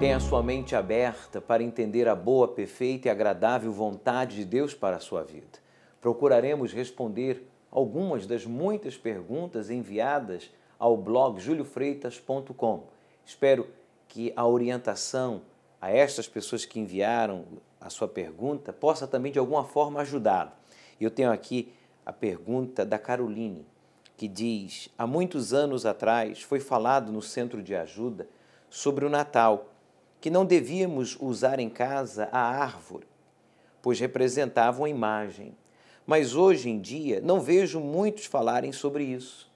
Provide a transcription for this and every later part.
Tenha sua mente aberta para entender a boa, perfeita e agradável vontade de Deus para a sua vida. Procuraremos responder algumas das muitas perguntas enviadas ao blog juliofreitas.com. Espero que a orientação a estas pessoas que enviaram a sua pergunta possa também de alguma forma ajudá-lo. Eu tenho aqui a pergunta da Caroline, que diz: Há muitos anos atrás foi falado no centro de ajuda sobre o Natal, que não devíamos usar em casa a árvore, pois representava uma imagem. Mas hoje em dia não vejo muitos falarem sobre isso.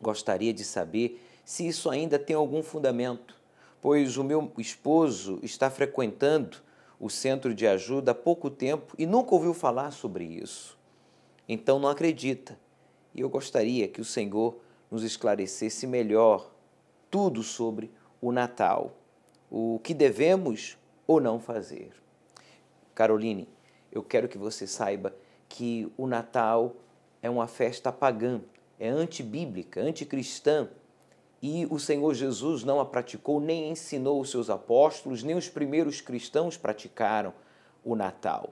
Gostaria de saber se isso ainda tem algum fundamento, pois o meu esposo está frequentando o centro de ajuda há pouco tempo e nunca ouviu falar sobre isso. Então não acredita. E eu gostaria que o Senhor nos esclarecesse melhor tudo sobre o Natal, o que devemos ou não fazer. Caroline, eu quero que você saiba que o Natal é uma festa pagã, é antibíblica, anticristã, e o Senhor Jesus não a praticou, nem ensinou os seus apóstolos, nem os primeiros cristãos praticaram o Natal.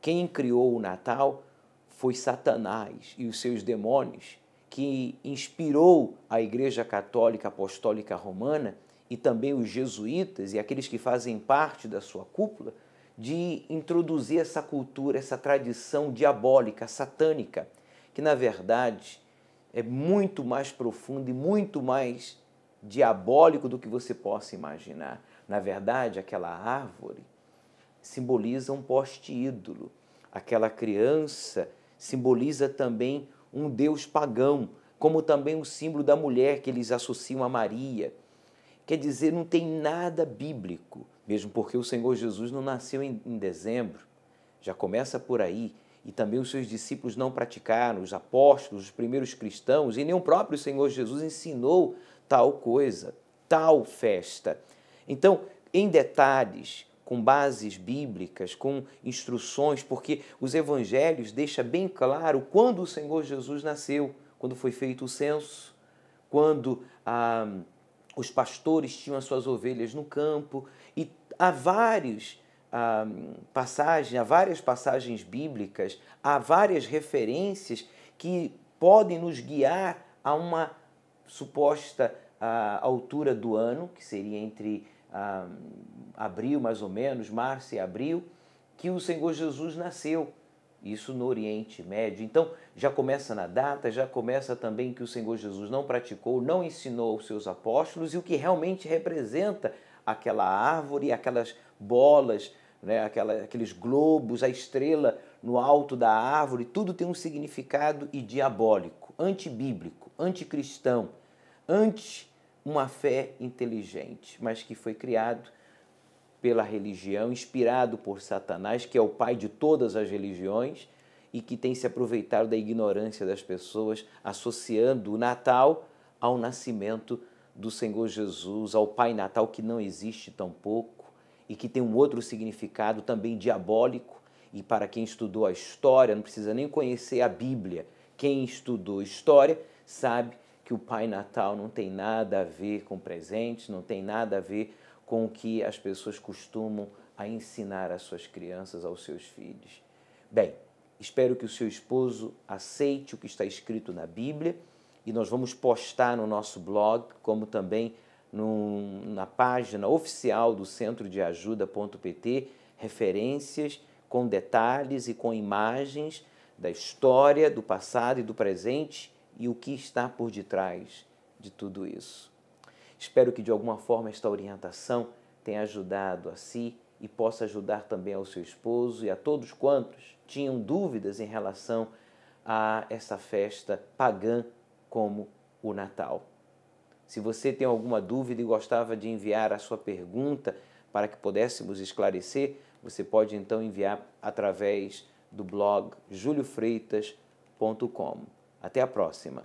Quem criou o Natal foi Satanás e os seus demônios, que inspirou a Igreja Católica Apostólica Romana e também os jesuítas e aqueles que fazem parte da sua cúpula de introduzir essa cultura, essa tradição diabólica, satânica, que na verdade é muito mais profundo e muito mais diabólico do que você possa imaginar. Na verdade, aquela árvore simboliza um poste ídolo. Aquela criança simboliza também um deus pagão, como também o símbolo da mulher que eles associam a Maria. Quer dizer, não tem nada bíblico, mesmo porque o Senhor Jesus não nasceu em, dezembro. Já começa por aí e também os seus discípulos não praticaram, os apóstolos, os primeiros cristãos, e nem o próprio Senhor Jesus ensinou tal coisa, tal festa. Então, em detalhes, com bases bíblicas, com instruções, porque os evangelhos deixam bem claro quando o Senhor Jesus nasceu, quando foi feito o censo, quando ah, os pastores tinham as suas ovelhas no campo, e há vários a passagem, a várias passagens bíblicas, há várias referências que podem nos guiar a uma suposta a, ah, altura do ano, que seria entre a, abril, mais ou menos, março e abril, que o Senhor Jesus nasceu. Isso no Oriente Médio. Então, já começa na data, já começa também que o Senhor Jesus não praticou, não ensinou aos seus apóstolos e o que realmente representa aquela árvore, aquelas bolas né? Aquela, aqueles globos, a estrela no alto da árvore, tudo tem um significado e diabólico, antibíblico, anticristão, anti uma fé inteligente, mas que foi criado pela religião, inspirado por Satanás, que é o pai de todas as religiões e que tem se aproveitado da ignorância das pessoas, associando o Natal ao nascimento do Senhor Jesus, ao Pai Natal que não existe tampouco e que tem um outro significado também diabólico. E para quem estudou a história, não precisa nem conhecer a Bíblia. Quem estudou história sabe que o Pai Natal não tem nada a ver com presentes, não tem nada a ver com o que as pessoas costumam a ensinar às suas crianças, aos seus filhos. Bem, espero que o seu esposo aceite o que está escrito na Bíblia e nós vamos postar no nosso blog, como também num, na página oficial do centro de ajuda.pt referências com detalhes e com imagens da história, do passado e do presente e o que está por detrás de tudo isso. Espero que de alguma forma esta orientação tenha ajudado a si e possa ajudar também ao seu esposo e a todos quantos tinham dúvidas em relação a essa festa pagã como o Natal. Se você tem alguma dúvida e gostava de enviar a sua pergunta para que pudéssemos esclarecer, você pode então enviar através do blog juliofreitas.com. Até a próxima!